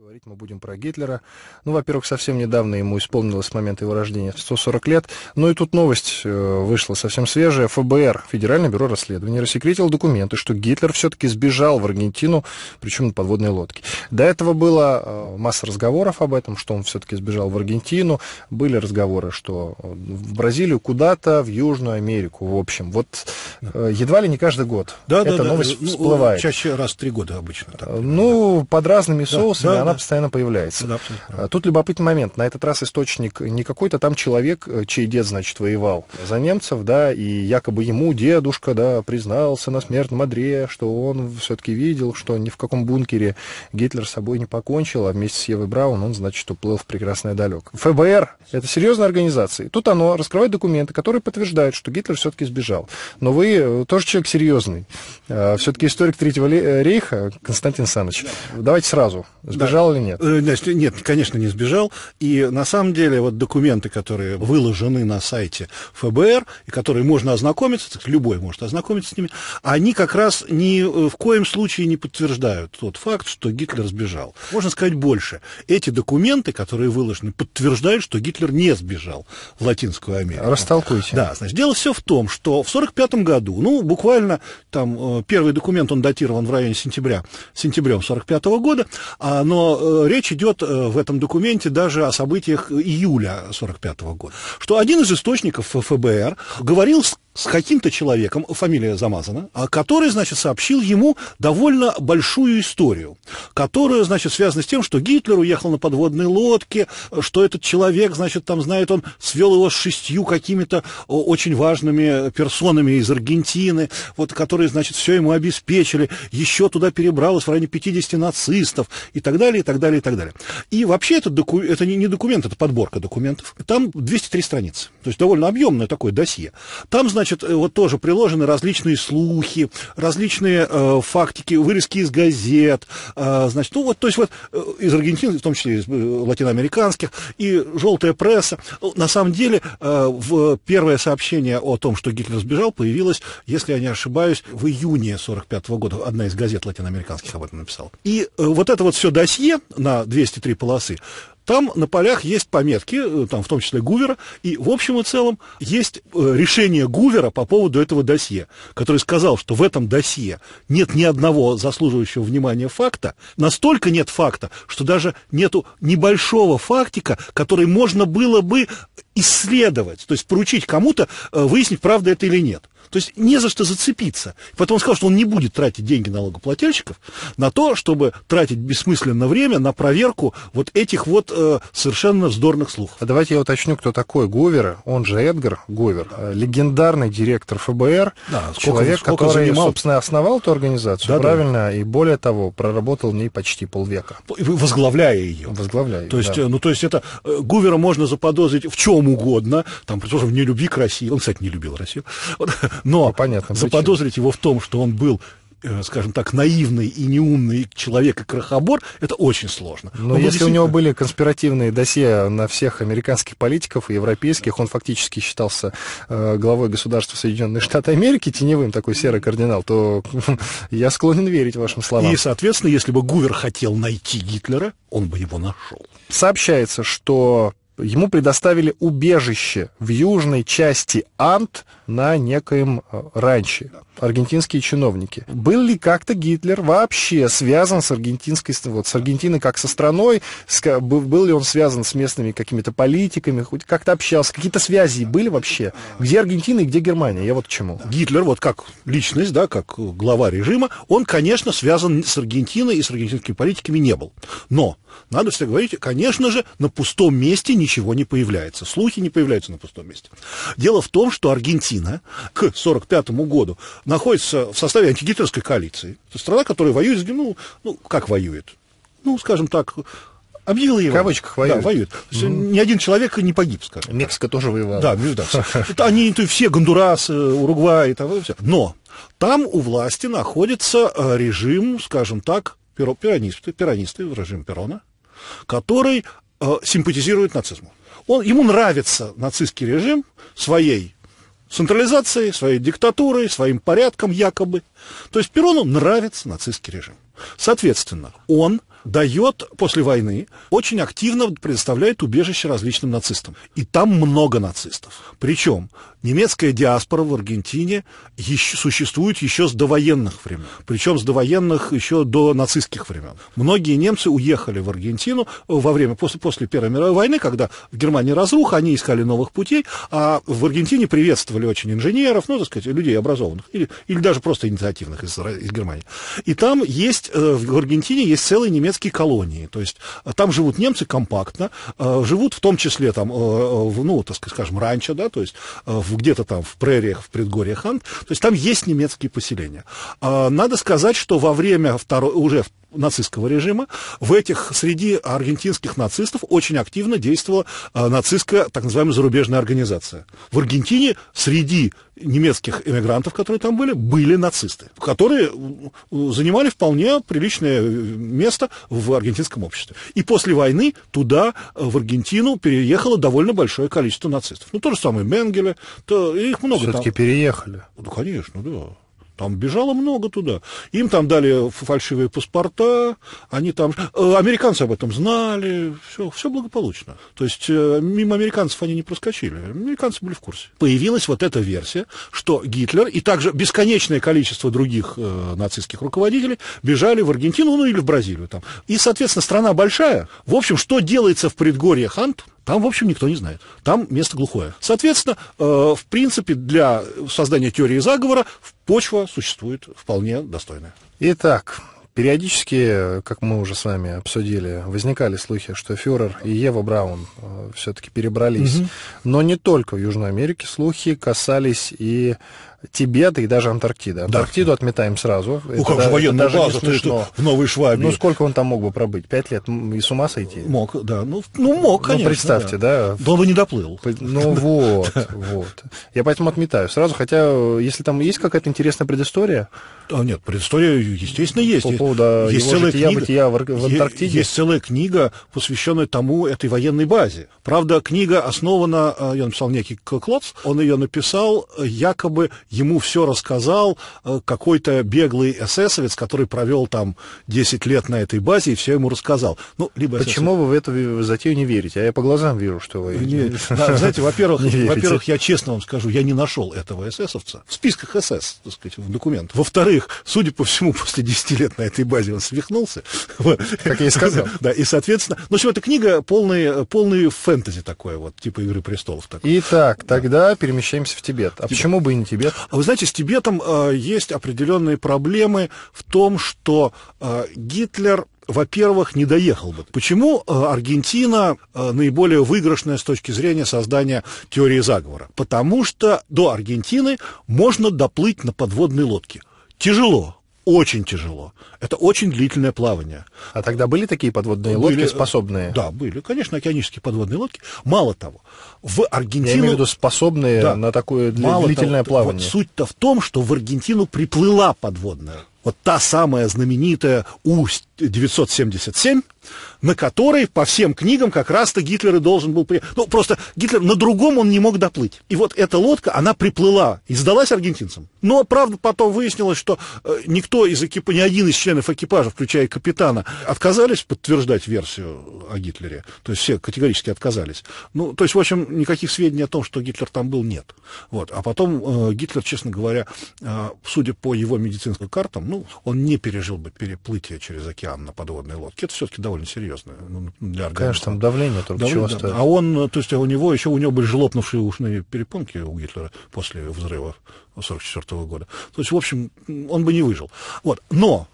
Говорить мы будем про Гитлера. Ну, во-первых, совсем недавно ему исполнилось с момента его рождения 140 лет. Ну и тут новость э, вышла совсем свежая. ФБР, Федеральное бюро расследований, рассекретил документы, что Гитлер все-таки сбежал в Аргентину, причем на подводной лодке. До этого было э, масса разговоров об этом, что он все-таки сбежал в Аргентину. Были разговоры, что э, в Бразилию куда-то, в Южную Америку, в общем. Вот едва ли не каждый год да, эта да, новость да. Ну, всплывает. Ну, чаще раз в три года обычно. Так. Ну, под разными соусами да, она она постоянно появляется. Да, а, Тут любопытный момент. На этот раз источник не какой-то там человек, э, чей дед, значит, воевал за немцев, да, и якобы ему дедушка, да, признался на смертном одре, что он все-таки видел, что ни в каком бункере Гитлер с собой не покончил, а вместе с Евой Браун он, значит, уплыл в прекрасное далек. ФБР — это серьезная организация. Тут оно раскрывает документы, которые подтверждают, что Гитлер все-таки сбежал. Но вы э, тоже человек серьезный. А, все-таки историк Третьего э, Рейха, Константин Александрович. Давайте сразу. Сбежал сбежал или нет? Э, значит, нет, конечно, не сбежал. И на самом деле вот документы, которые выложены на сайте ФБР, и которые можно ознакомиться, любой может ознакомиться с ними, они как раз ни э, в коем случае не подтверждают тот факт, что Гитлер сбежал. Можно сказать больше. Эти документы, которые выложены, подтверждают, что Гитлер не сбежал в Латинскую Америку. Растолкуйте. Да, значит, дело все в том, что в 1945 году, ну, буквально там э, первый документ, он датирован в районе сентября, сентябрем 1945 года, а, но Э, речь идет э, в этом документе даже о событиях июля 1945 года, что один из источников ФБР говорил с с каким-то человеком, фамилия замазана, а который, значит, сообщил ему довольно большую историю, которая, значит, связана с тем, что Гитлер уехал на подводной лодке, что этот человек, значит, там, знает он, свел его с шестью какими-то очень важными персонами из Аргентины, вот, которые, значит, все ему обеспечили, еще туда перебралось в районе 50 нацистов и так далее, и так далее, и так далее. И вообще этот доку... это не документ, это подборка документов. Там 203 страницы, то есть довольно объемное такое досье. Там, значит, значит, э, вот тоже приложены различные слухи, различные э, фактики, вырезки из газет, э, значит, ну вот, то есть вот э, из Аргентины, в том числе из э, латиноамериканских, и желтая пресса. Ну, на самом деле, э, в первое сообщение о том, что Гитлер сбежал, появилось, если я не ошибаюсь, в июне 45 -го года. Одна из газет латиноамериканских об этом написала. И э, вот это вот все досье на 203 полосы, там на полях есть пометки, э, там в том числе Гувера, и в общем и целом есть э, решение Гувера по поводу этого досье, который сказал, что в этом досье нет ни одного заслуживающего внимания факта, настолько нет факта, что даже нету небольшого фактика, который можно было бы исследовать, то есть поручить кому-то э, выяснить, правда это или нет. То есть не за что зацепиться. Потом он сказал, что он не будет тратить деньги налогоплательщиков на то, чтобы тратить бессмысленно время на проверку вот этих вот э, совершенно вздорных слухов. А давайте я уточню, кто такой Говер. Он же Эдгар Говер, э, легендарный директор ФБР, да, сколько, человек, сколько который, занимал... собственно, основал эту организацию, да, правильно, да. и более того, проработал в ней почти полвека. Возглавляя ее. Возглавляя то есть, да. Э, ну, то есть это э, Гувера можно заподозрить в чем угодно, там, что в нелюбви к России. Он, кстати, не любил Россию. Но ну, понятно, заподозрить причина. его в том, что он был э, скажем так, наивный и неумный человек и крохобор, это очень сложно. Ну, Но он если действительно... у него были конспиративные досье на всех американских политиков и европейских, он фактически считался э, главой государства Соединенных Штатов Америки, теневым такой серый кардинал, то я склонен верить вашим словам. И, соответственно, если бы Гувер хотел найти Гитлера, он бы его нашел. Сообщается, что ему предоставили убежище в южной части Ант на некоем э, ранче. Аргентинские чиновники. Был ли как-то Гитлер вообще связан с аргентинской, вот, с Аргентиной как со страной? С, был ли он связан с местными какими-то политиками? Хоть как-то общался? Какие-то связи были вообще? Где Аргентина и где Германия? Я вот к чему. Гитлер, вот как личность, да, как глава режима, он, конечно, связан с Аргентиной и с аргентинскими политиками не был. Но, надо все говорить, конечно же, на пустом месте не ничего не появляется. Слухи не появляются на пустом месте. Дело в том, что Аргентина к 1945 году находится в составе антигитлеровской коалиции. Это страна, которая воюет, ну, ну как воюет? Ну, скажем так, объявила его. В кавычках воюет. Да, воюет. Mm. Ни один человек не погиб, скажем. Мексика так. тоже воевала. Да, да. Это они то, все, Гондурас, э, Уругвай, и там, все. Но там у власти находится э, режим, скажем так, перонисты, пиранисты в режим Перона, который Э, симпатизирует нацизму. Он, ему нравится нацистский режим своей централизацией, своей диктатурой, своим порядком якобы. То есть Перону нравится нацистский режим. Соответственно, он дает после войны, очень активно предоставляет убежище различным нацистам. И там много нацистов. Причем немецкая диаспора в Аргентине еще, существует еще с довоенных времен, причем с довоенных еще до нацистских времен. Многие немцы уехали в Аргентину э, во время, после, после Первой мировой войны, когда в Германии разруха, они искали новых путей, а в Аргентине приветствовали очень инженеров, ну, так сказать, людей образованных, или, или даже просто инициативных из, из Германии. И там есть, э, в Аргентине есть целые немецкие колонии, то есть э, там живут немцы компактно, живут в том числе там, ну, так скажем, ранчо, да, то есть в где-то там в прериях, в предгорьях Ант, То есть там есть немецкие поселения. А, надо сказать, что во время второй, уже нацистского режима, в этих, среди аргентинских нацистов очень активно действовала э, нацистская, так называемая, зарубежная организация. В Аргентине среди немецких эмигрантов, которые там были, были нацисты, которые занимали вполне приличное э, место в аргентинском обществе. И после войны туда, э, в Аргентину, переехало довольно большое количество нацистов. Ну, то же самое Менгеле, то их много Все-таки переехали. Ну, конечно, да. Там бежало много туда. Им там дали фальшивые паспорта, они там... Э, американцы об этом знали, все, все благополучно. То есть э, мимо американцев они не проскочили, американцы были в курсе. Появилась вот эта версия, что Гитлер и также бесконечное количество других э, нацистских руководителей бежали в Аргентину, ну или в Бразилию там. И, соответственно, страна большая. В общем, что делается в предгорье Хант, там, в общем, никто не знает. Там место глухое. Соответственно, э, в принципе, для создания теории заговора почва существует вполне достойная. Итак, Периодически, как мы уже с вами обсудили, возникали слухи, что Фюрер и Ева Браун э, все-таки перебрались. Угу. Но не только в Южной Америке слухи касались и Тибет и даже Антарктида. Антарктиду да. отметаем сразу. Ну как же военная это база, ты что, в Новой Швабии. Ну сколько он там мог бы пробыть? Пять лет и с ума сойти? Мог, да. Ну, ну мог, ну, конечно. Ну представьте, да. да. он бы не доплыл. Ну вот, вот. Я поэтому отметаю сразу, хотя э, если там есть какая-то интересная предыстория... А нет, предыстория, естественно, есть. По поводу а, есть его целая жития, книга, бытия в, в Антарктиде. Есть целая книга, посвященная тому, этой военной базе. Правда, книга основана, э, я написал некий Клоц, он ее написал э, якобы ему все рассказал э, какой-то беглый эсэсовец, который провел там 10 лет на этой базе и все ему рассказал. Ну, либо Почему эсэсовец... вы в эту затею не верите? А я по глазам вижу, что вы... знаете, во-первых, во-первых, я честно вам скажу, я не нашел этого эсэсовца в списках СС, так сказать, в документах. Во-вторых, судя по всему, после 10 лет на этой базе он свихнулся. Как я и сказал. Да, и, соответственно... Ну, все, эта книга полный, э, полный фэнтези такой вот, типа «Игры престолов». Такое. Итак, тогда перемещаемся в Тибет. А почему бы и не Тибет? А вы знаете, с Тибетом э, есть определенные проблемы в том, что э, Гитлер во-первых, не доехал бы. Почему э, Аргентина э, наиболее выигрышная с точки зрения создания теории заговора? Потому что до Аргентины можно доплыть на подводной лодке. Тяжело, очень тяжело. Это очень длительное плавание. А тогда были такие подводные были, лодки э, способные? Да, были. Конечно, океанические подводные лодки. Мало того, в Аргентину... Я имею в виду способные да, на такое мало длительное того, плавание. Вот суть-то в том, что в Аргентину приплыла подводная. Вот та самая знаменитая усть 977, на которой по всем книгам как раз-то Гитлер и должен был... приехать. Ну, просто Гитлер на другом он не мог доплыть. И вот эта лодка, она приплыла и сдалась аргентинцам. Но, правда, потом выяснилось, что э, никто из экипа, ни один из членов экипажа, включая капитана, отказались подтверждать версию о Гитлере. То есть все категорически отказались. Ну, то есть, в общем, никаких сведений о том, что Гитлер там был, нет. Вот. А потом э, Гитлер, честно говоря, э, судя по его медицинским картам, ну, он не пережил бы переплытие через океан океан на подводной лодке. Это все-таки довольно серьезно ну, для организма. Конечно, там давление только давление, чего да. стоит. А он, э, то есть у него еще у него были же лопнувшие ушные перепонки у Гитлера после взрыва 1944 года. То есть, в общем, он бы не выжил. Вот. Но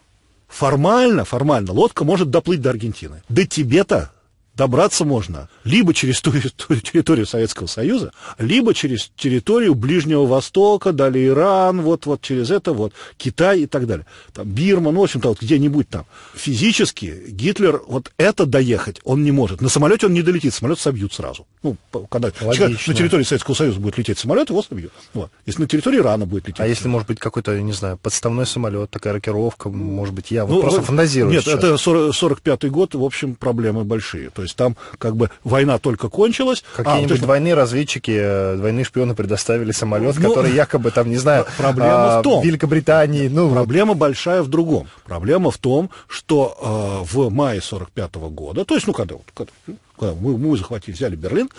формально, формально лодка может доплыть до Аргентины. До Тибета добраться можно либо через территорию Советского Союза, либо через территорию Ближнего Востока, далее Иран, вот, вот через это, вот Китай и так далее. Там Бирма, ну, в общем-то, вот где-нибудь там. Физически Гитлер вот это доехать он не может. На самолете он не долетит, самолет собьют сразу. Ну, когда Логично. на территории Советского Союза будет лететь самолет, его собьют. Вот. Если на территории Ирана будет лететь. А если, может быть, какой-то, не знаю, подставной самолет, такая рокировка, может быть, я вот ну, просто вот, ну, фантазирую Нет, сейчас. это 40, 45-й год, в общем, проблемы большие. То есть там как бы война только кончилась. А Какие-нибудь а, есть... двойные разведчики, э, двойные шпионы предоставили самолет, ну, который якобы там, не знаю, проблема а, в том, Великобритании. Ну, проблема вот. большая в другом. Проблема в том, что э, в мае 45 -го года, то есть, ну, когда, когда, ну, когда мы, мы захватили, взяли Берлин,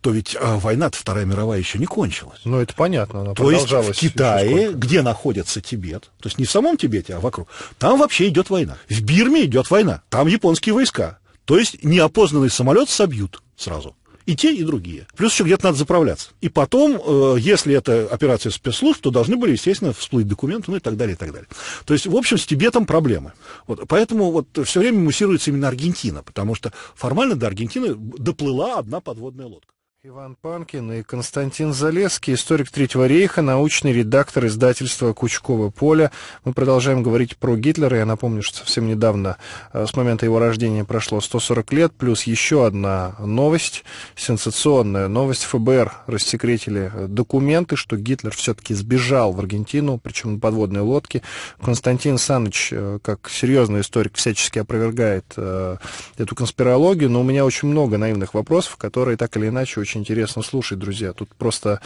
то ведь э, война-то Вторая мировая еще не кончилась. Ну, это понятно, она То есть в Китае, где находится Тибет, то есть не в самом Тибете, а вокруг, там вообще идет война. В Бирме идет война, там японские войска. То есть неопознанный самолет собьют сразу. И те, и другие. Плюс еще где-то надо заправляться. И потом, э, если это операция спецслужб, то должны были, естественно, всплыть документы, ну и так далее, и так далее. То есть, в общем, с Тибетом проблемы. Вот, поэтому вот все время муссируется именно Аргентина, потому что формально до Аргентины доплыла одна подводная лодка. Иван Панкин и Константин Залеский, историк Третьего рейха, научный редактор издательства Кучково поле». Мы продолжаем говорить про Гитлера. Я напомню, что совсем недавно, э, с момента его рождения, прошло 140 лет, плюс еще одна новость, сенсационная новость. ФБР рассекретили э, документы, что Гитлер все-таки сбежал в Аргентину, причем на подводной лодке. Константин Саныч, э, как серьезный историк, всячески опровергает эту конспирологию, но у меня очень много наивных вопросов, которые так или иначе очень очень интересно слушать, друзья. Тут просто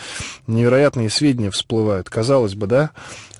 невероятные сведения всплывают. Казалось бы, да?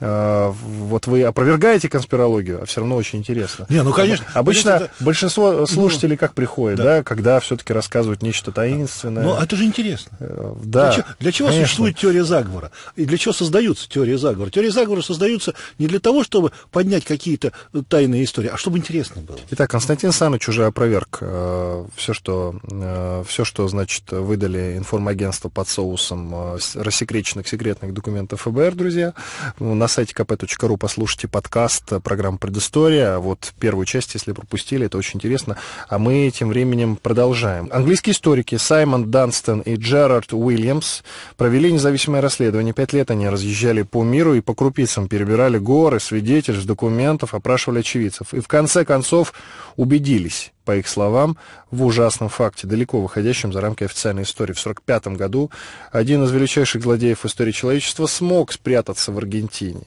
Э, вот вы опровергаете конспирологию, а все равно очень интересно. Не, ну, конечно. Обычно это... большинство ну. слушателей ну, как приходит, да, да когда все-таки рассказывают нечто таинственное. Ну, а это же интересно. Э, да. Для, чего, для чего существует теория заговора? И для чего создаются теории заговора? Теории заговора создаются не для того, чтобы поднять какие-то э, тайные истории, а чтобы интересно было. Итак, Константин Саныч уже опроверг э, все, что, э, все, что, значит, выдали деле информагентство под соусом э, рассекреченных секретных документов ФБР, друзья. Ну, на сайте kp.ru послушайте подкаст э, программа «Предыстория». Вот первую часть, если пропустили, это очень интересно. А мы тем временем продолжаем. Английские историки Саймон Данстон и Джерард Уильямс провели независимое расследование. Пять лет они разъезжали по миру и по крупицам перебирали горы, свидетельств, документов, опрашивали очевидцев. И в конце концов убедились, по их словам, в ужасном факте, далеко выходящем за рамки официальной истории. В 1945 году один из величайших злодеев истории человечества смог спрятаться в Аргентине.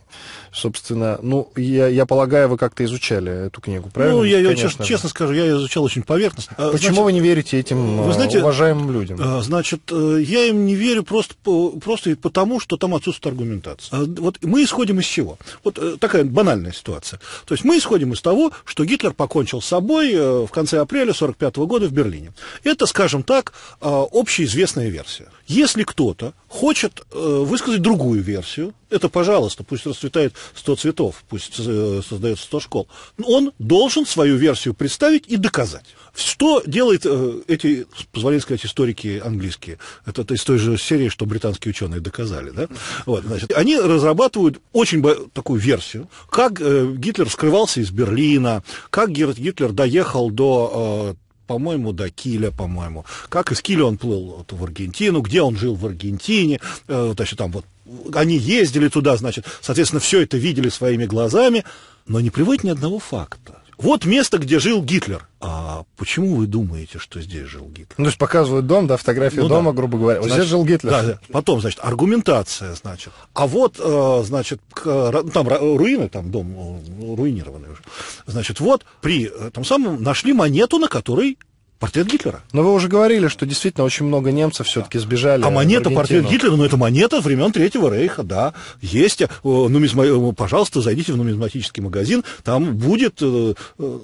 Собственно, ну, я, я полагаю, вы как-то изучали эту книгу, ну, правильно? Ну, я ее, честно, честно скажу, я ее изучал очень поверхностно. А, Почему значит, вы не верите этим э, вы знаете, э, уважаемым людям? Э, значит, я им не верю просто, просто потому, что там отсутствует аргументация. Вот мы исходим из чего? Вот такая банальная ситуация. То есть мы исходим из того, что Гитлер покончил с собой в конце конце апреля 1945 года в Берлине. Это, скажем так, а, общеизвестная версия. Если кто-то хочет э, высказать другую версию, это пожалуйста, пусть расцветает 100 цветов, пусть э, создается 100 школ, он должен свою версию представить и доказать. Что делают э, эти, позволите сказать, историки английские? Это, это из той же серии, что британские ученые доказали. Да? Вот, значит, они разрабатывают очень такую версию, как э, Гитлер скрывался из Берлина, как Гитлер доехал до... Э, по-моему, до Киля, по-моему. Как из Киля он плыл вот, в Аргентину, где он жил в Аргентине, э, значит, там вот они ездили туда, значит, соответственно, все это видели своими глазами, но не приводит ни одного факта. Вот место, где жил Гитлер. А почему вы думаете, что здесь жил Гитлер? Ну, то есть показывают дом, да, фотографию ну, дома, да. грубо говоря. значит, здесь жил Гитлер. Да, да. Потом, значит, аргументация, значит. А вот, э, значит, там руины, там дом э, руинированный уже. Значит, вот при там самом нашли монету, на которой Портрет Гитлера. Но вы уже говорили, что действительно очень много немцев все-таки сбежали. А монета, портрет Гитлера, ну это монета времен Третьего Рейха, да. Есть, э, нумизма... Э, пожалуйста, зайдите в нумизматический магазин, там будет, э,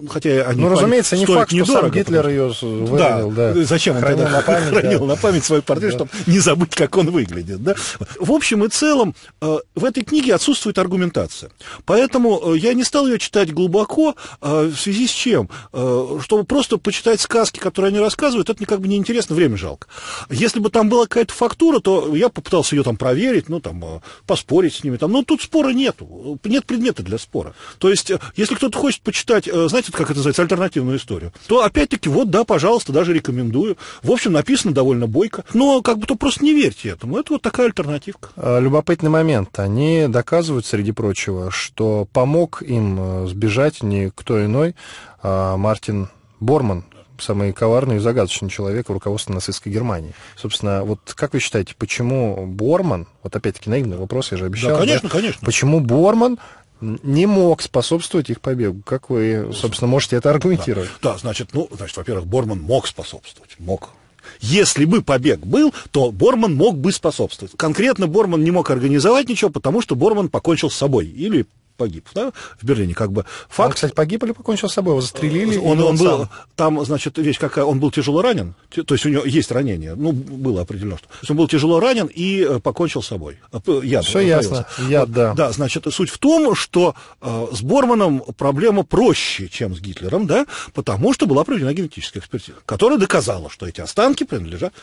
хотя они Ну, разумеется, не факт, недорого, что сам Гитлер ее выронил, да. да. Зачем хранил он тогда на память, хранил да. на память свой портрет, да. чтобы не забыть, как он выглядит, да. В общем и целом, в этой книге отсутствует аргументация. Поэтому я не стал ее читать глубоко, а, в связи с чем? Чтобы просто почитать сказки, которые они рассказывают, это как бы неинтересно, время жалко. Если бы там была какая-то фактура, то я попытался ее там проверить, ну, там, э, поспорить с ними, там, но тут спора нету, нет предмета для спора. То есть, э, если кто-то хочет почитать, э, знаете, как это называется, альтернативную историю, то, опять-таки, вот, да, пожалуйста, даже рекомендую. В общем, написано довольно бойко, но как бы то просто не верьте этому, это вот такая альтернативка. А, любопытный момент. Они доказывают, среди прочего, что помог им сбежать не кто иной, а Мартин Борман, самый коварный и загадочный человек в руководстве нацистской Германии. Собственно, вот как вы считаете, почему Борман, вот опять-таки наивный вопрос, я же обещал. Да, конечно, да, конечно. Почему Борман не мог способствовать их побегу. Как вы, собственно, можете это аргументировать? Да, да значит, ну, значит, во-первых, Борман мог способствовать, мог. Если бы побег был, то Борман мог бы способствовать. Конкретно Борман не мог организовать ничего, потому что Борман покончил с собой или погиб да, в Берлине. Как бы факт... Он, кстати, погиб или покончил с собой? Его застрелили? Э, он, он, он был, там, значит, вещь какая, он был тяжело ранен, то есть у него есть ранение, ну, было определено, что... То есть он был тяжело ранен и э, покончил с собой. Э, яд, Все ясно, яд, да. Да, значит, суть в том, что с Борманом проблема проще, чем с Гитлером, да, потому что была проведена генетическая экспертиза, которая доказала, что эти останки принадлежат,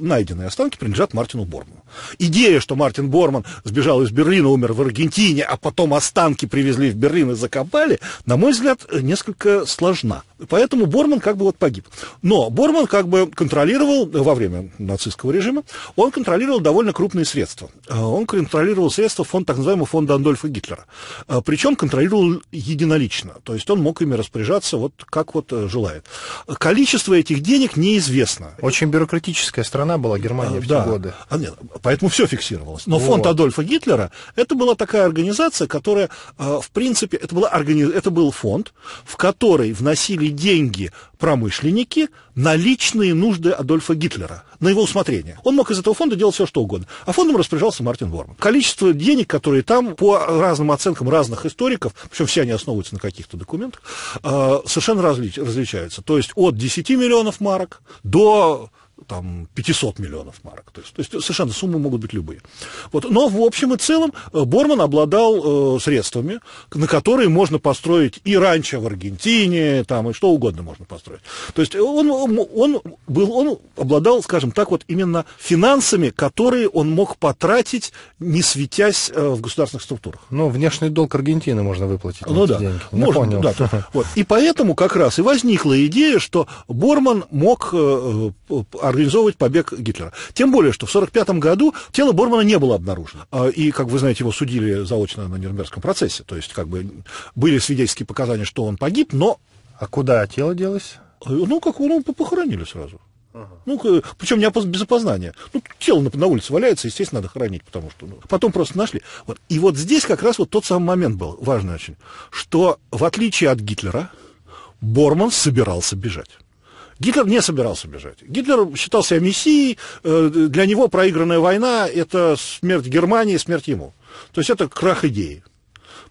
найденные останки принадлежат Мартину Борману. Идея, что Мартин Борман сбежал из Берлина, умер в Аргентине, а потом останки привезли в Берлин и закопали, на мой взгляд, несколько сложна. Поэтому Борман как бы вот погиб. Но Борман как бы контролировал э, во время нацистского режима, он контролировал довольно крупные средства. Э, он контролировал средства фонд, так называемого фонда Андольфа Гитлера. Э, причем контролировал единолично. То есть он мог ими распоряжаться вот как вот желает. Количество этих денег неизвестно. Очень бюрократическая страна была Германия в те да. годы. А, нет, поэтому все фиксировалось. Но вот. фонд Адольфа Гитлера это была такая организация, которая, в принципе, это, была организ... это был фонд, в который вносили деньги промышленники на личные нужды Адольфа Гитлера, на его усмотрение. Он мог из этого фонда делать все, что угодно. А фондом распоряжался Мартин Ворман. Количество денег, которые там, по разным оценкам разных историков, причем все они основываются на каких-то документах, а, совершенно различаются. То есть от 10 миллионов марок до там, 500 миллионов марок. То есть, то есть совершенно суммы могут быть любые. Вот. Но в общем и целом э, Борман обладал э, средствами, на которые можно построить и раньше в Аргентине, там, и что угодно можно построить. То есть он, он, был, он обладал, скажем так, вот именно финансами, которые он мог потратить, не светясь э, в государственных структурах. Ну, внешний долг Аргентины можно выплатить. Ну да, деньги. можно, Напомнил. да. Вот. И поэтому как раз и возникла идея, что Борман мог э, э организовывать побег Гитлера. Тем более, что в 1945 году тело Бормана не было обнаружено. А, и, как вы знаете, его судили заочно на Нюрнбергском процессе. То есть, как бы, были свидетельские показания, что он погиб, но... А куда тело делось? Э, ну, как его ну, похоронили сразу. Ну, причем не без опознания. Ну, тело на, улице валяется, естественно, надо хоронить, потому что ну, потом просто нашли. Вот. И вот здесь как раз вот тот самый момент был, важный очень, что в отличие от Гитлера, Борман собирался бежать. Гитлер не собирался бежать. Гитлер считался себя мессией, э, для него проигранная война – это смерть Германии, смерть ему. То есть это крах идеи.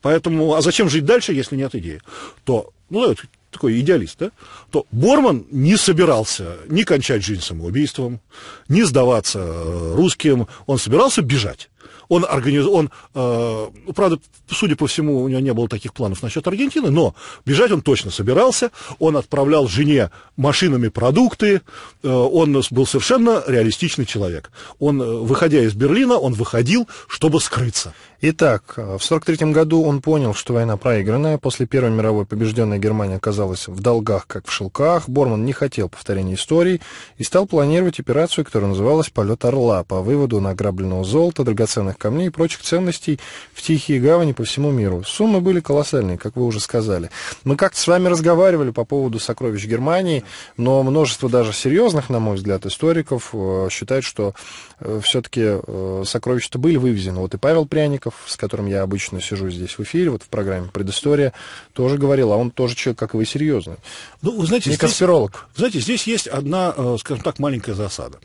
Поэтому, а зачем жить дальше, если нет идеи? То, ну, это такой идеалист, да? То Борман не собирался ни кончать жизнь самоубийством, ни сдаваться э, русским, он собирался бежать. Он, организовал, он э, ну, правда, судя по всему, у него не было таких планов насчет Аргентины, но бежать он точно собирался. Он отправлял жене машинами продукты. Э, он был совершенно реалистичный человек. Он, э, выходя из Берлина, он выходил, чтобы скрыться. Итак, э, в 1943 году он понял, что война проигранная. После Первой мировой побежденная Германия оказалась в долгах, как в шелках. Борман не хотел повторения истории и стал планировать операцию, которая называлась «Полет Орла» по выводу награбленного золота, драгоценных камней и прочих ценностей в тихие гавани по всему миру. Суммы были колоссальные, как вы уже сказали. Мы как-то с вами разговаривали по поводу сокровищ Германии, но множество даже серьезных, на мой взгляд, историков э, считают, что Э, все-таки э, сокровища-то были вывезены. Вот и Павел Пряников, с которым я обычно сижу здесь в эфире, вот в программе «Предыстория», тоже говорил, а он тоже человек, как и вы, серьезный. Ну, вы знаете, Не здесь, конспиролог. Знаете, здесь есть одна, э, скажем так, маленькая засада.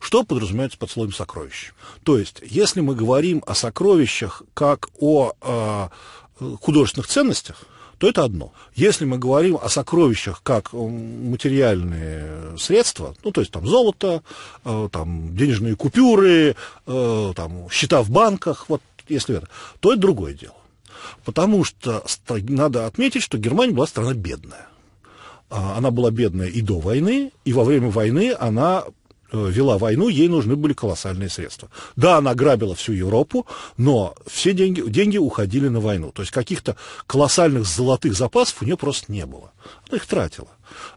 Что подразумевается под словом «сокровищ»? То есть, если мы говорим о сокровищах как о э, художественных ценностях, то это одно. Если мы говорим о сокровищах как э, материальные средства, ну, то есть там золото, э, там денежные купюры, э, там счета в банках, вот если это, то это другое дело. Потому что надо отметить, что Германия была страна бедная. А, она была бедная и до войны, и во время войны она Э, вела войну, ей нужны были колоссальные средства. Да, она грабила всю Европу, но все деньги, деньги уходили на войну. То есть каких-то колоссальных золотых запасов у нее просто не было. Она их тратила.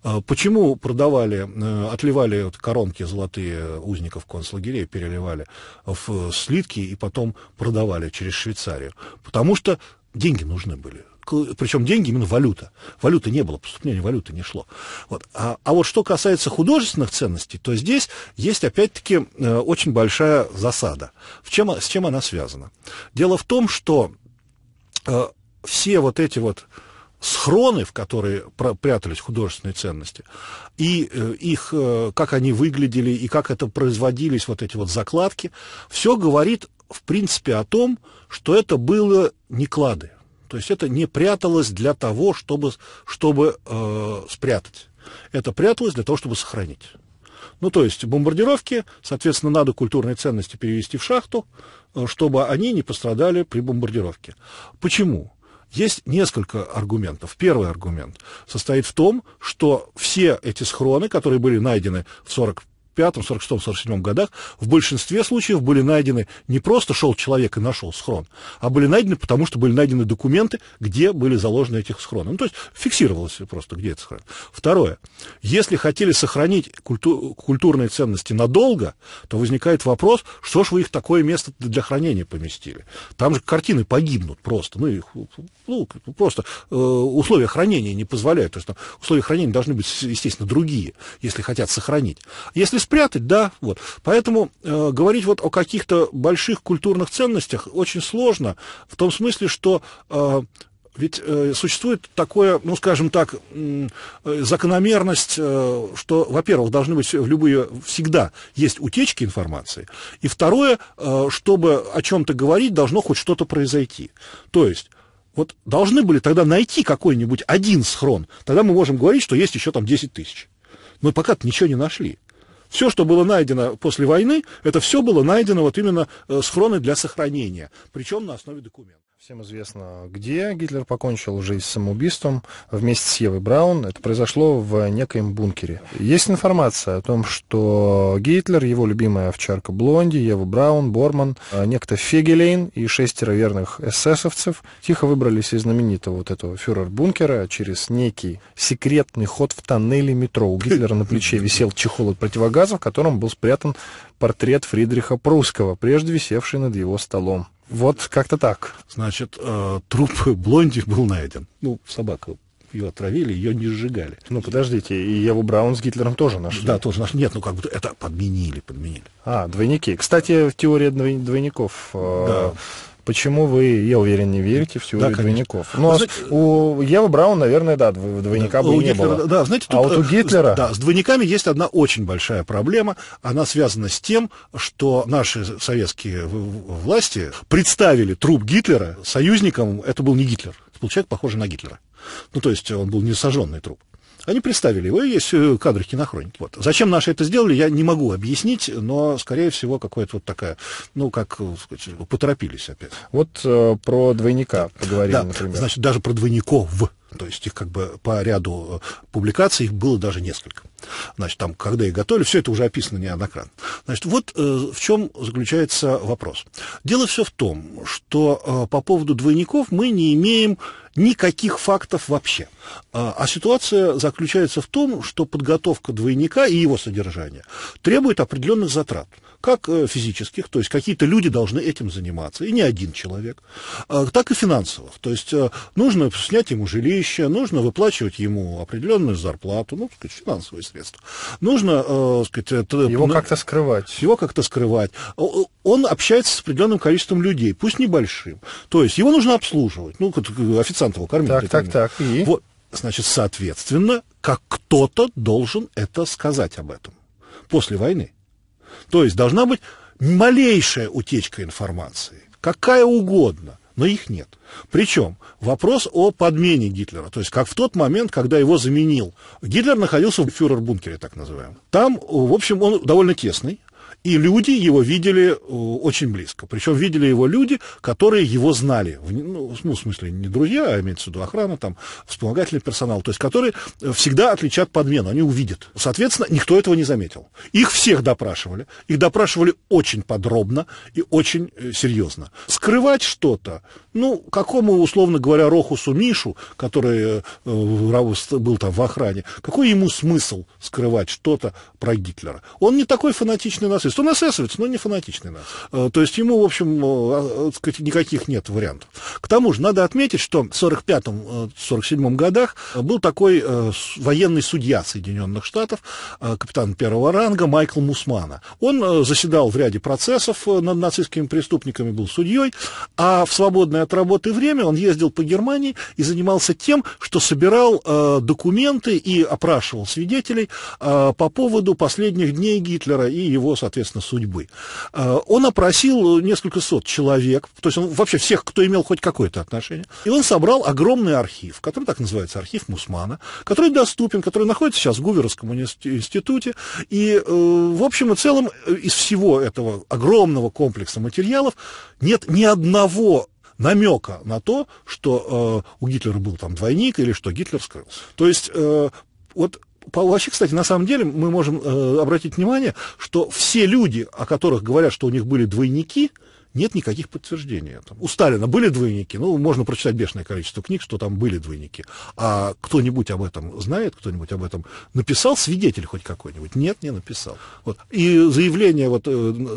А почему продавали, э, отливали вот коронки золотые узников концлагерей, переливали в слитки и потом продавали через Швейцарию? Потому что деньги нужны были причем деньги именно валюта. Валюты не было, поступления валюты не шло. Вот. А, а вот что касается художественных ценностей, то здесь есть опять-таки э, очень большая засада. В чем, с чем она связана? Дело в том, что э, все вот эти вот схроны, в которые прятались художественные ценности, и э, их, э, как они выглядели, и как это производились, вот эти вот закладки, все говорит, в принципе, о том, что это было не клады. То есть это не пряталось для того, чтобы, чтобы э, спрятать. Это пряталось для того, чтобы сохранить. Ну, то есть бомбардировки, соответственно, надо культурные ценности перевести в шахту, э, чтобы они не пострадали при бомбардировке. Почему? Есть несколько аргументов. Первый аргумент состоит в том, что все эти схроны, которые были найдены в 1945 45, 46, 47 годах в большинстве случаев были найдены, не просто шел человек и нашел схрон, а были найдены, потому что были найдены документы, где были заложены этих схроны. Ну, то есть фиксировалось просто, где это схрон. Второе. Если хотели сохранить культу- культурные ценности надолго, то возникает вопрос, что ж вы их такое место для хранения поместили. Там же картины погибнут просто. Ну, их, ну просто э, условия хранения не позволяют. То есть там условия хранения должны быть, естественно, другие, если хотят сохранить. Если спрятать, да. Вот. Поэтому э, говорить вот о каких-то больших культурных ценностях очень сложно, в том смысле, что э, ведь э, существует такое, ну, скажем так, э, закономерность, э, что, во-первых, должны быть в любые всегда есть утечки информации, и второе, э, чтобы о чем-то говорить, должно хоть что-то произойти. То есть вот должны были тогда найти какой-нибудь один схрон, тогда мы можем говорить, что есть еще там 10 тысяч. Но пока-то ничего не нашли. Все, что было найдено после войны, это все было найдено вот именно э, схроны для сохранения, причем на основе документов. Всем известно, где Гитлер покончил жизнь самоубийством вместе с Евой Браун. Это произошло в некоем бункере. Есть информация о том, что Гитлер, его любимая овчарка Блонди, Ева Браун, Борман, а некто Фегелейн и шестеро верных эсэсовцев тихо выбрались из знаменитого вот этого фюрер-бункера через некий секретный ход в тоннеле метро. У Гитлера на плече висел чехол от противогаза, в котором был спрятан портрет Фридриха Прусского, прежде висевший над его столом. Вот как-то так. Значит, э, труп Блонди был найден. Ну, собака ее отравили, ее не сжигали. Ну, подождите, и Еву Браун с Гитлером тоже нашли. Да, тоже нашли. Нет, ну как будто это подменили, подменили. А, двойники. Кстати, в теории двойников. Э, да. Почему вы, я уверен, не верите в теорию да, двойников? Ну, а, знаете, у Евы Браун, наверное, да, двойника да, бы у не Гитлера, было. Да, знаете, а тут, а вот у э, Гитлера... Да, с двойниками есть одна очень большая проблема. Она связана с тем, что наши советские власти представили труп Гитлера союзникам. Это был не Гитлер. Это был человек, похожий на Гитлера. Ну, то есть он был не сожженный труп. Они представили его, и есть э, кадры кинохроники. Вот. Зачем наши это сделали, я не могу объяснить, но, скорее всего, какое то вот такая, ну, как э, сказать, поторопились опять. Вот э, про двойника поговорим, да, например. Значит, даже про двойников то есть их как бы по ряду э, публикаций их было даже несколько. Значит, там, когда их готовили, все это уже описано неоднократно. Значит, вот э, в чем заключается вопрос. Дело все в том, что э, по поводу двойников мы не имеем никаких фактов вообще. А, а ситуация заключается в том, что подготовка двойника и его содержание требует определенных затрат как э, физических, то есть какие-то люди должны этим заниматься, и не один человек, а, так и финансовых. То есть э, нужно снять ему жилище, нужно выплачивать ему определенную зарплату, ну, так сказать, финансовые средства. Нужно, э, так сказать... Его ну, как-то скрывать. Его как-то скрывать. Он общается с определенным количеством людей, пусть небольшим. То есть его нужно обслуживать. Ну, официально сам-то кормить. Так, так, так. И? Вот, значит, соответственно, как кто-то должен это сказать об этом после войны. То есть должна быть малейшая утечка информации, какая угодно, но их нет. Причем вопрос о подмене Гитлера, то есть как в тот момент, когда его заменил. Гитлер находился в фюрер-бункере, так называемом. Там, в общем, он довольно тесный, и люди его видели э, очень близко. Причем видели его люди, которые его знали. Ну, ну, в смысле, не друзья, а имеется в виду охрана, там, вспомогательный персонал. То есть, которые э, всегда отличат подмену, они увидят. Соответственно, никто этого не заметил. Их всех допрашивали. Их допрашивали очень подробно и очень э, серьезно. Скрывать что-то, ну, какому, условно говоря, Рохусу Мишу, который э, был там в охране, какой ему смысл скрывать что-то про Гитлера? Он не такой фанатичный нас нацист. Он эсэсовец, но не фанатичный нацист. Э, то есть ему, в общем, э, а, никаких нет вариантов. К тому же надо отметить, что в 1945-1947 э, годах был такой военный судья Соединенных Штатов, капитан первого ранга Майкл Мусмана. Он заседал в ряде процессов над нацистскими преступниками, был судьей, а в свободное от работы время он ездил по Германии и занимался тем, что собирал документы и опрашивал свидетелей по поводу последних дней Гитлера и его, соответственно, соответственно, судьбы. А, он опросил несколько сот человек, то есть он вообще всех, кто имел хоть какое-то отношение, и он собрал огромный архив, который так называется архив Мусмана, который доступен, который находится сейчас в Гуверовском институте, и э, в общем и целом э, из всего этого огромного комплекса материалов нет ни одного намека на то, что э, у Гитлера был там двойник или что Гитлер скрылся. То есть э, вот вообще, кстати, на самом деле мы можем э, обратить внимание, что все люди, о которых говорят, что у них были двойники, нет никаких подтверждений этому. У Сталина были двойники, ну, можно прочитать бешеное количество книг, что там были двойники. А кто-нибудь об этом знает, кто-нибудь об этом написал, свидетель хоть какой-нибудь? Нет, не написал. Вот. И заявление вот, э,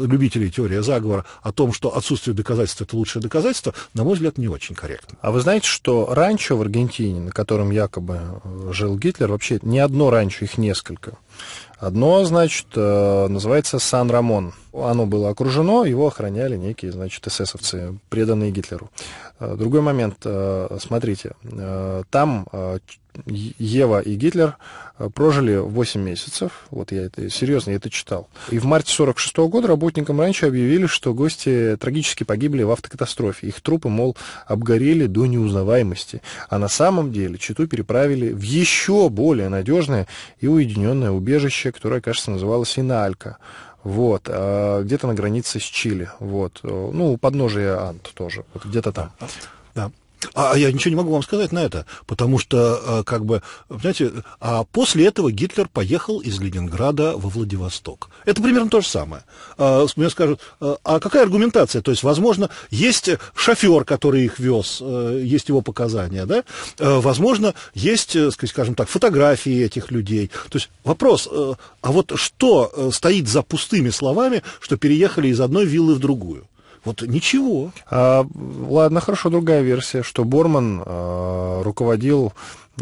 любителей теории заговора о том, что отсутствие доказательств – это лучшее доказательство, на мой взгляд, не очень корректно. А вы знаете, что ранчо в Аргентине, на котором якобы жил Гитлер, вообще не одно ранчо, их несколько – Одно, значит, э, называется Сан-Рамон. Оно было окружено, его охраняли некие, значит, эсэсовцы, преданные Гитлеру. Э, другой момент, э, смотрите, там Ева и Гитлер э, прожили 8 месяцев. Вот я это серьезно, я это читал. И в марте 46 -го года работникам раньше объявили, что гости трагически погибли в автокатастрофе. Их трупы, мол, обгорели до неузнаваемости. А на самом деле Читу переправили в еще более надежное и уединенное убежище, которое, кажется, называлось Иналька. Вот, а где-то на границе с Чили. Вот, э, ну, у подножия Ант тоже, вот где-то там. Да. А, а я ничего не могу вам сказать на это, потому что, а, как бы, понимаете, а после этого Гитлер поехал из Ленинграда во Владивосток. Это примерно то же самое. А, мне скажут, а какая аргументация? То есть, возможно, есть шофер, который их вез, э, есть его показания, да? Э, возможно, есть, э, скажем так, фотографии этих людей. То есть вопрос, а вот что стоит за пустыми словами, что переехали из одной виллы в другую? Вот ничего. А, ладно, хорошо, другая версия, что Борман э, руководил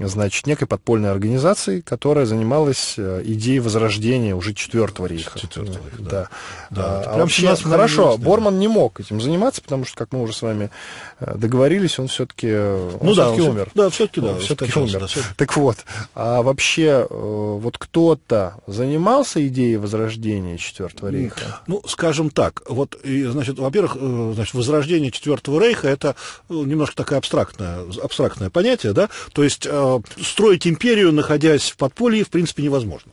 значит, некой подпольной организацией, которая занималась э, идеей возрождения уже Четвертого рейха. Четвертого рейха, да. да. да. А, а вообще, хорошо, да. Борман не мог этим заниматься, потому что, как мы уже с вами э, договорились, он все-таки э, ну, да, все умер. Да, все-таки да, все-таки все умер. Да, все так вот, а вообще вот кто-то занимался идеей возрождения Четвертого рейха? Ну, скажем так, вот, и, значит, во-первых, значит, возрождение Четвертого рейха это немножко такое абстрактное, абстрактное понятие, да, то есть Э, строить империю, находясь в подполье, в принципе, невозможно.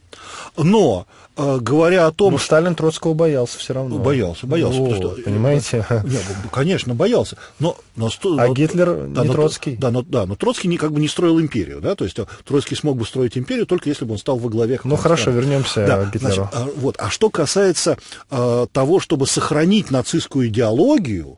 Но э, говоря о том... Но Сталин Троцкого боялся все равно. Боялся, боялся. О, что, понимаете? Не, ну, ну, конечно, боялся. Но, но, а но, Гитлер да, не но, Троцкий. Да но, да, но Троцкий не, как бы не строил империю. Да? То есть э, Троцкий смог бы строить империю, только если бы он стал во главе... Ну хорошо, вернемся да, к Гитлеру. Значит, вот, а что касается э, того, чтобы сохранить нацистскую идеологию,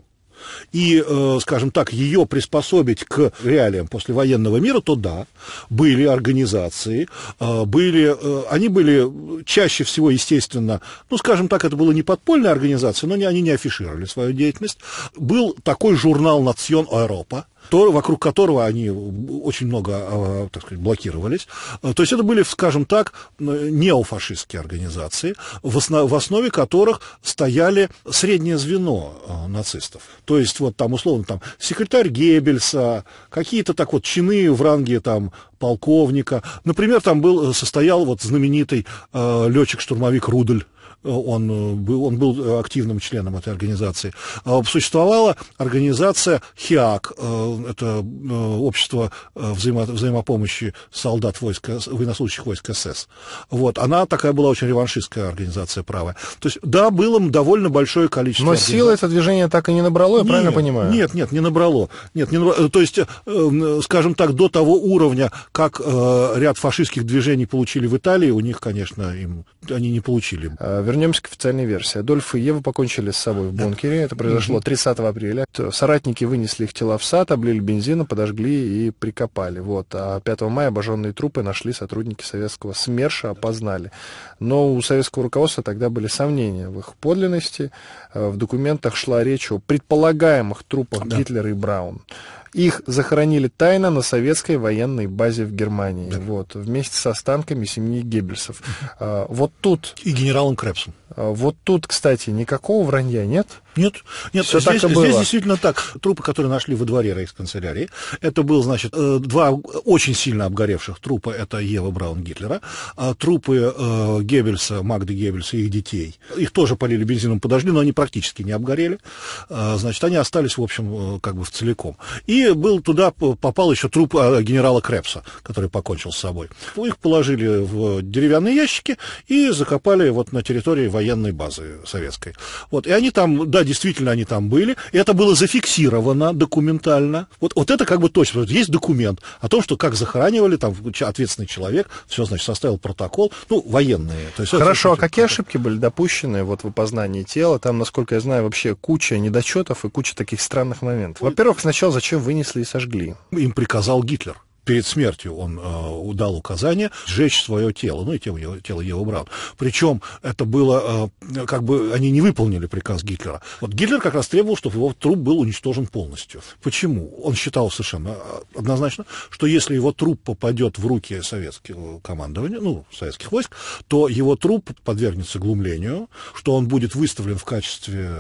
и, э, скажем так, ее приспособить к реалиям послевоенного мира, то да, были организации, э, были, э, они были чаще всего, естественно, ну, скажем так, это было не подпольная организация, но они не афишировали свою деятельность. Был такой журнал «Национ Европа», который, вокруг которого они э, очень много, э, так сказать, блокировались. Э, то есть это были, скажем так, неофашистские организации, в, основ, в основе которых стояли среднее звено нацистов. То есть вот там, условно, там секретарь Геббельса, какие-то так вот чины в ранге там полковника. Например, там был, состоял вот знаменитый э, летчик-штурмовик Рудель, он э, был, он был э, активным членом этой организации, а, существовала организация ХИАК, э, это общество взаимо, взаимопомощи солдат войск, военнослужащих войск СС. Вот, она такая была очень реваншистская организация правая. То есть, да, было довольно большое количество... Но силы это движение так и не набрало, я нет, правильно понимаю? Нет, нет, не набрало. Нет, не набрало. То есть, скажем так, до того уровня, как ряд фашистских движений получили в Италии, у них, конечно, им они не получили. А, вернемся к официальной версии. Адольф и Ева покончили с собой в бункере. Это произошло 30 апреля. Соратники вынесли их тела в сад, облили бензина, подожгли и прикопали. Вот. А 5 мая обожженные трупы нашли сотрудники советского СМЕРШа, опознали. Но у советского руководства тогда были сомнения в их подлинности. А, в документах шла речь о предполагаемых трупах да. Гитлера и Брауна. Их захоронили тайно на советской военной базе в Германии. Да. Вот, вместе с останками семьи Геббельсов. А, вот тут... И генералом Крэпсом. А, вот тут, кстати, никакого вранья нет. Нет, нет, Все здесь, так и было. здесь действительно так. Трупы, которые нашли во дворе канцелярии, это был, значит, э, два очень сильно обгоревших трупа, это Ева Браун Гитлера, а трупы э, Геббельса, Магды Геббельса и их детей. Их тоже полили бензином, подожгли, но они практически не обгорели. А, значит, они остались, в общем, э, как бы в целиком. И был туда попал еще труп генерала Крепса, который покончил с собой. Их положили в деревянные ящики и закопали вот на территории военной базы советской. Вот. И они там, да, действительно они там были, это было зафиксировано документально. Вот, вот это как бы точно, есть документ о том, что как захоранивали, там ответственный человек, все, значит, составил протокол, ну, военные. То есть, Хорошо, это, а какие ошибки были допущены вот в опознании тела? Там, насколько я знаю, вообще куча недочетов и куча таких странных моментов. Во-первых, сначала зачем вынесли и сожгли? Им приказал Гитлер перед смертью он э, дал указание сжечь свое тело, ну и тем его, тело его Браун. Причем это было, э, как бы они не выполнили приказ Гитлера. Вот Гитлер как раз требовал, чтобы его труп был уничтожен полностью. Почему? Он считал совершенно э, однозначно, что если его труп попадет в руки советского командования, ну, советских войск, то его труп подвергнется глумлению, что он будет выставлен в качестве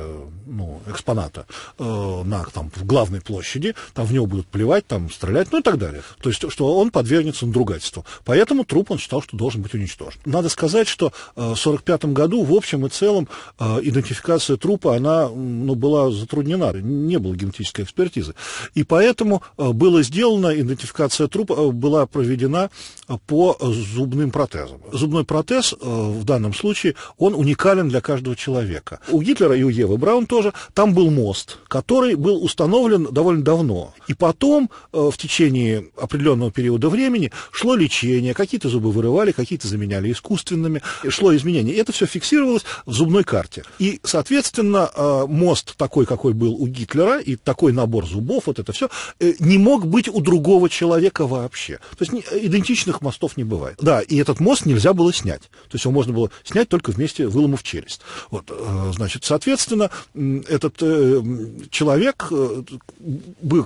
ну, экспоната э, на там, в главной площади, там в него будут плевать, там стрелять, ну и так далее. То есть есть, что он подвергнется надругательству. Поэтому труп он считал, что должен быть уничтожен. Надо сказать, что э, в 1945 году, в общем и целом, э, идентификация трупа, она ну, была затруднена, не было генетической экспертизы. И поэтому э, была сделана идентификация трупа была проведена по зубным протезам. Зубной протез в данном случае, он уникален для каждого человека. У Гитлера и у Евы Браун тоже там был мост, который был установлен довольно давно. И потом, в течение определенного определенного периода времени шло лечение, какие-то зубы вырывали, какие-то заменяли искусственными, шло изменение. это все фиксировалось в зубной карте. И, соответственно, э, мост такой, какой был у Гитлера, и такой набор зубов, вот это все, э, не мог быть у другого человека вообще. То есть э, идентичных мостов не бывает. Да, и этот мост нельзя было снять. То есть его можно было снять только вместе выломав челюсть. Вот, значит, соответственно, этот человек,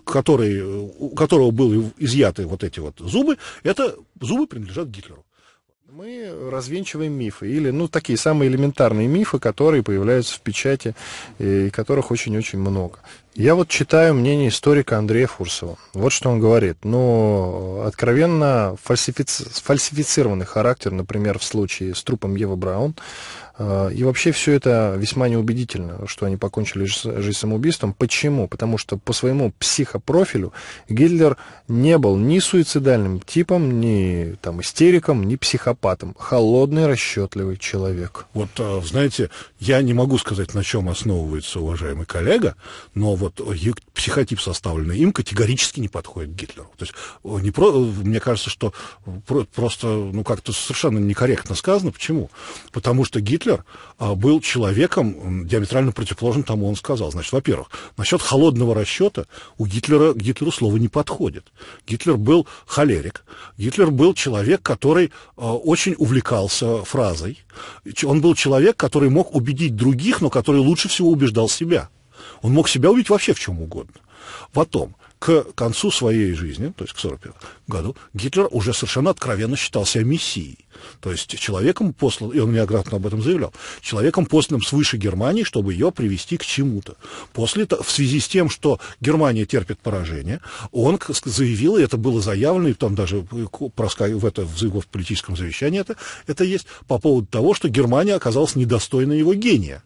который, у которого был изъят вот эти вот зубы, это зубы принадлежат Гитлеру. Мы развенчиваем мифы, или, ну, такие самые элементарные мифы, которые появляются в печати, и которых очень-очень много. Я вот читаю мнение историка Андрея Фурсова. Вот что он говорит. Ну, откровенно фальсифици... фальсифицированный характер, например, в случае с трупом Евы Браун. Э, и вообще все это весьма неубедительно, что они покончили жизнь самоубийством. Почему? Потому что по своему психопрофилю Гитлер не был ни суицидальным типом, ни там, истериком, ни психопатом. Холодный, расчетливый человек. Вот, э, знаете, я не могу сказать, на чем основывается уважаемый коллега, но вот психотип составленный им категорически не подходит Гитлеру. То есть не про, мне кажется, что про, просто ну как-то совершенно некорректно сказано. Почему? Потому что Гитлер а, был человеком диаметрально противоположным тому, он сказал. Значит, во-первых, насчет холодного расчета у Гитлера Гитлеру слово не подходит. Гитлер был холерик. Гитлер был человек, который а, очень увлекался фразой. Он был человек, который мог убедить других, но который лучше всего убеждал себя. Он мог себя убить вообще в чем угодно. Потом, к концу своей жизни, то есть к 1941 году, Гитлер уже совершенно откровенно считал себя мессией. То есть человеком посланным, и он неоднократно об этом заявлял, человеком посланным свыше Германии, чтобы ее привести к чему-то. После, в связи с тем, что Германия терпит поражение, он заявил, и это было заявлено, и там даже э, в, это, в его политическом завещании это, это есть, по поводу того, что Германия оказалась недостойна его гения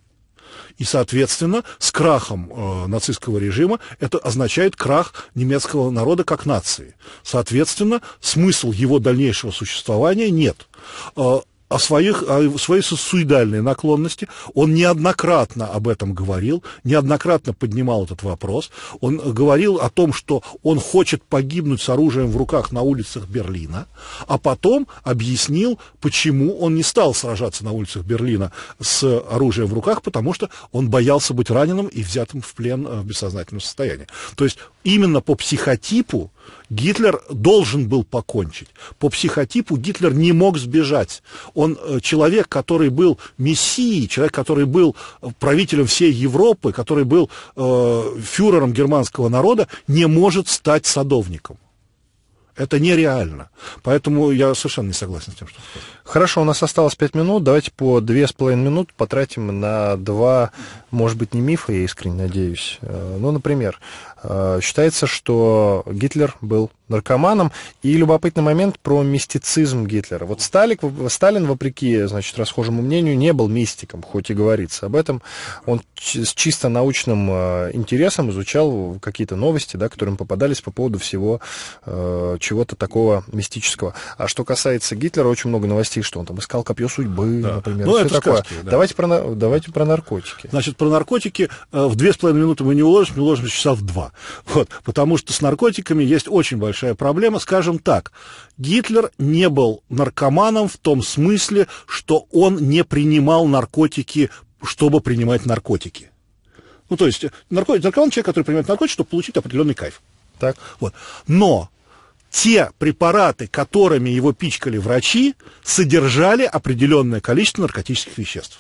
и, соответственно, с крахом э, нацистского режима это означает крах немецкого народа как нации. Соответственно, смысл его дальнейшего существования нет. Э, о, своих, о своей суицидальной наклонности. Он неоднократно об этом говорил, неоднократно поднимал этот вопрос. Он говорил о том, что он хочет погибнуть с оружием в руках на улицах Берлина, а потом объяснил, почему он не стал сражаться на улицах Берлина с оружием в руках, потому что он боялся быть раненым и взятым в плен э, в бессознательном состоянии. То есть именно по психотипу Гитлер должен был покончить. По психотипу Гитлер не мог сбежать. Он э, человек, который был мессией, человек, который был э, правителем всей Европы, который был э, фюрером германского народа, не может стать садовником. Это нереально. Поэтому я совершенно не согласен с тем, что... Хорошо, у нас осталось 5 минут. Давайте по 2,5 минут потратим на два, может быть, не мифа, я искренне надеюсь. Э, ну, например, э, считается, что Гитлер был наркоманом. И любопытный момент про мистицизм Гитлера. Вот Сталик, Сталин, вопреки значит, расхожему мнению, не был мистиком, хоть и говорится об этом. Он с чисто научным э, интересом изучал какие-то новости, да, которым попадались по поводу всего э, чего-то такого мистического. А что касается Гитлера, очень много новостей, что он там искал копье судьбы, да. например. Ну, это такое. Сказки, да. давайте, про, давайте про наркотики. Значит, про наркотики э, в две с половиной минуты мы не уложим, мы уложим часа в два. Вот, потому что с наркотиками есть очень большой большая проблема. Скажем так, Гитлер не был наркоманом в том смысле, что он не принимал наркотики, чтобы принимать наркотики. Ну, то есть наркотик, наркоман человек, который принимает наркотики, чтобы получить определенный кайф. Так. Вот. Но те препараты, которыми его пичкали врачи, содержали определенное количество наркотических веществ.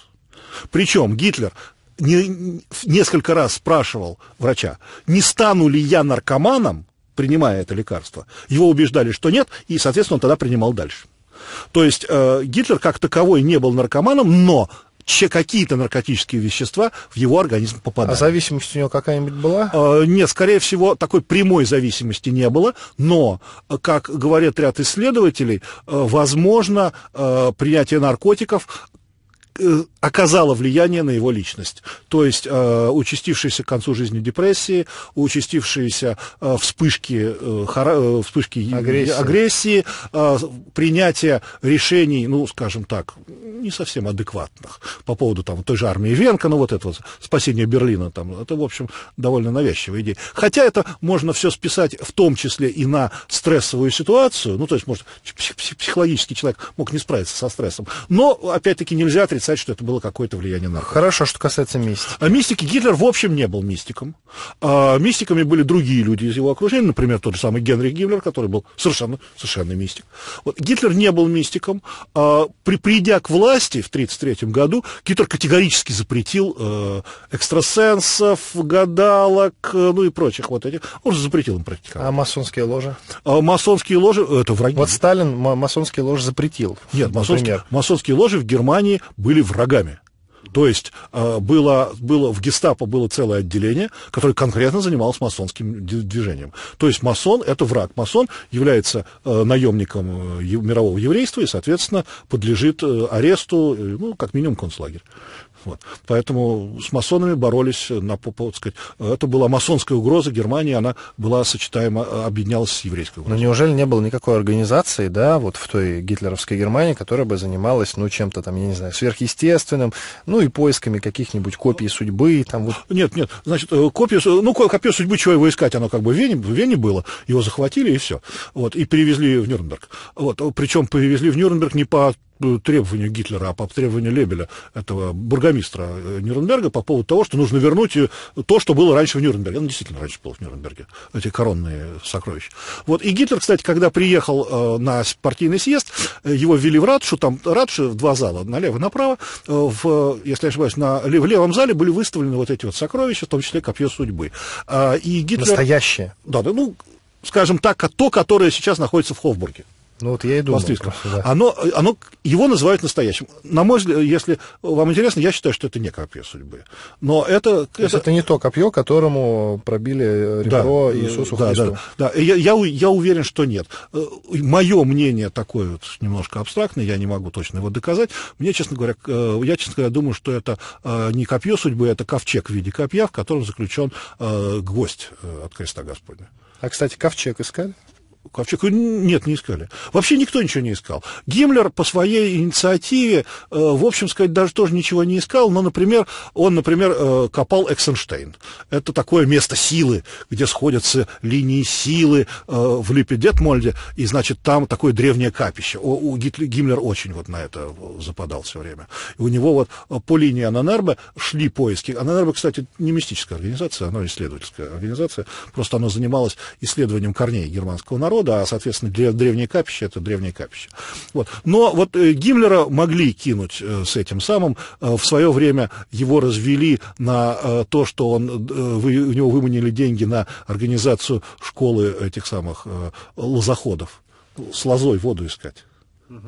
Причем Гитлер не, несколько раз спрашивал врача, не стану ли я наркоманом, принимая это лекарство. Его убеждали, что нет, и, соответственно, он тогда принимал дальше. То есть э, Гитлер как таковой не был наркоманом, но какие-то наркотические вещества в его организм попадали. А зависимость у него какая-нибудь была? Э, нет, скорее всего, такой прямой зависимости не было, но, э, как говорят ряд исследователей, э, возможно, э, принятие наркотиков Э, оказало влияние на его личность. То есть э, участившиеся к концу жизни депрессии, участившиеся э, вспышки, э, хора, э, вспышки агрессии, агрессии э, принятие решений, ну, скажем так, не совсем адекватных по поводу там, той же армии Венка, ну, вот это вот спасение Берлина, там, это, в общем, довольно навязчивая идея. Хотя это можно все списать в том числе и на стрессовую ситуацию, ну, то есть, может, псих псих психологический человек мог не справиться со стрессом, но, опять-таки, нельзя отрицать отрицать, что это было какое-то влияние на... Хорошо, что касается мистики. А мистики Гитлер в общем не был мистиком. А мистиками были другие люди из его окружения, например, тот же самый Генрих Гиммлер, который был совершенно, совершенно мистик. Вот, Гитлер не был мистиком. А, при, придя к власти в 1933 году, Гитлер категорически запретил э, экстрасенсов, гадалок, э, ну и прочих вот этих. Он же запретил им практиковать. А масонские ложи? А, масонские ложи, э, это враги. Вот Сталин масонские ложи запретил. Нет, масонские, масонские ложи в Германии были были врагами. То есть э, было, было, в гестапо было целое отделение, которое конкретно занималось масонским движением. То есть масон – это враг. Масон является э, наемником э, мирового еврейства и, соответственно, подлежит аресту, ну, как минимум, концлагерь. Вот. Поэтому с масонами боролись на, вот сказать, это была масонская угроза Германии, она была сочетаема, объединялась с еврейской угрозой. Но неужели не было никакой организации, да, вот в той гитлеровской Германии, которая бы занималась, ну, чем-то там, я не знаю, сверхъестественным, ну, и поисками каких-нибудь копий судьбы, там вот... Нет, нет, значит, э, копия, ну, копия судьбы, чего его искать, оно как бы в Вене, в Вене было, его захватили и все, вот, и привезли в Нюрнберг, вот, причем привезли в Нюрнберг не по требования Гитлера, а по требованию Лебеля, этого бургомистра э, Нюрнберга, по поводу того, что нужно вернуть э, то, что было раньше в Нюрнберге. Ну, действительно, раньше было в Нюрнберге, эти коронные сокровища. Вот. И Гитлер, кстати, когда приехал э, на партийный съезд, его ввели в ратушу, там ратуша в два зала, налево и направо, в, если я ошибаюсь, на, в левом зале были выставлены вот эти вот сокровища, в том числе копье судьбы. А, и Гитлер... Настоящие. Да, да, ну, скажем так, а то, которое сейчас находится в Хофбурге. Ну вот я и думал. Просто, да. оно, оно, его называют настоящим. На мой взгляд, если вам интересно, я считаю, что это не копье судьбы. Но это... То это... это не то копье, которому пробили ребро да, Иисусу да, Христу. Да, да. Я, я, я уверен, что нет. Э, Мое мнение такое вот немножко абстрактное, я не могу точно его доказать. Мне, честно говоря, э, я, честно говоря, думаю, что это э, не копье судьбы, это ковчег в виде копья, в котором заключен гвоздь от креста Господня. А, кстати, ковчег искали? Ковчег? А нет, не искали. Вообще никто ничего не искал. Гиммлер по своей инициативе, э, в общем сказать, даже тоже ничего не искал, но, например, он, например, э, копал Эксенштейн. Это такое место силы, где сходятся линии силы э, в Липедетмольде, и, значит, там такое древнее капище. У Гиммлер очень вот на это западал все время. И у него вот по линии Ананербе шли поиски. Ананербе, кстати, не мистическая организация, она исследовательская организация, просто она занималась исследованием корней германского народа, года, а, соответственно, древней Капища это древнее капище. Вот. Но вот э, Гиммлера могли кинуть э, с этим самым. Э, в свое время его развели на то, что он, у него выманили деньги на организацию школы этих самых лозоходов. С лозой воду искать.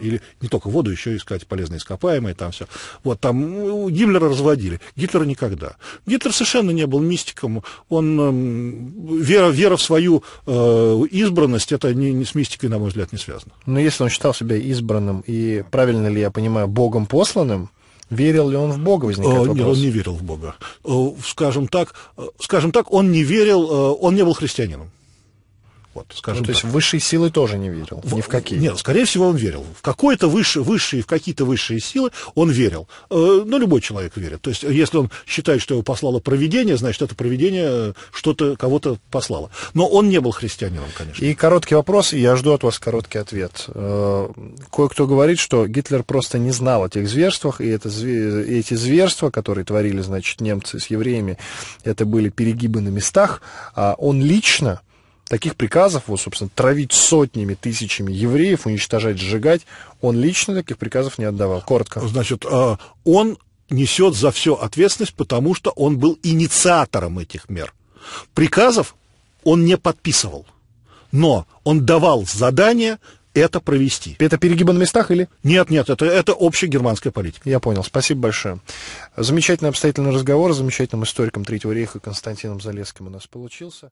Или не только воду, еще искать полезные ископаемые, там все. Вот, там ну, Гиммлера разводили, Гитлера никогда. Гитлер совершенно не был мистиком, он, эм, вера, вера в свою э, избранность, это не, не с мистикой, на мой взгляд, не связано. Но если он считал себя избранным и, правильно ли я понимаю, Богом посланным, Верил ли он в Бога, возникает э, вопрос. Нет, он не верил в Бога. Э, скажем так, э, скажем так, он не верил, он не был христианином. Вот, скажем ну, то так. есть высшие силы тоже не верил? В, ни в какие? Нет, скорее всего, он верил. В какое-то выше, высшие, в какие-то высшие силы он верил. Э, ну любой человек верит. То есть, если он считает, что его послало провидение, значит, это провидение что-то кого-то послало. Но он не был христианином, конечно. И короткий вопрос, и я жду от вас короткий ответ. Э, кое-кто говорит, что Гитлер просто не знал о тех зверствах, и это, эти зверства, которые творили, значит, немцы с евреями, это были перегибы на местах, а он лично таких приказов, вот, собственно, травить сотнями, тысячами евреев, уничтожать, сжигать, он лично таких приказов не отдавал. Коротко. Значит, а, он несет за все ответственность, потому что он был инициатором этих мер. Приказов он не подписывал, но он давал задание это провести. Это перегибы на местах или? Нет, нет, это, это общая германская политика. Я понял, спасибо большое. Замечательный обстоятельный разговор с замечательным историком Третьего рейха Константином Залесским у нас получился.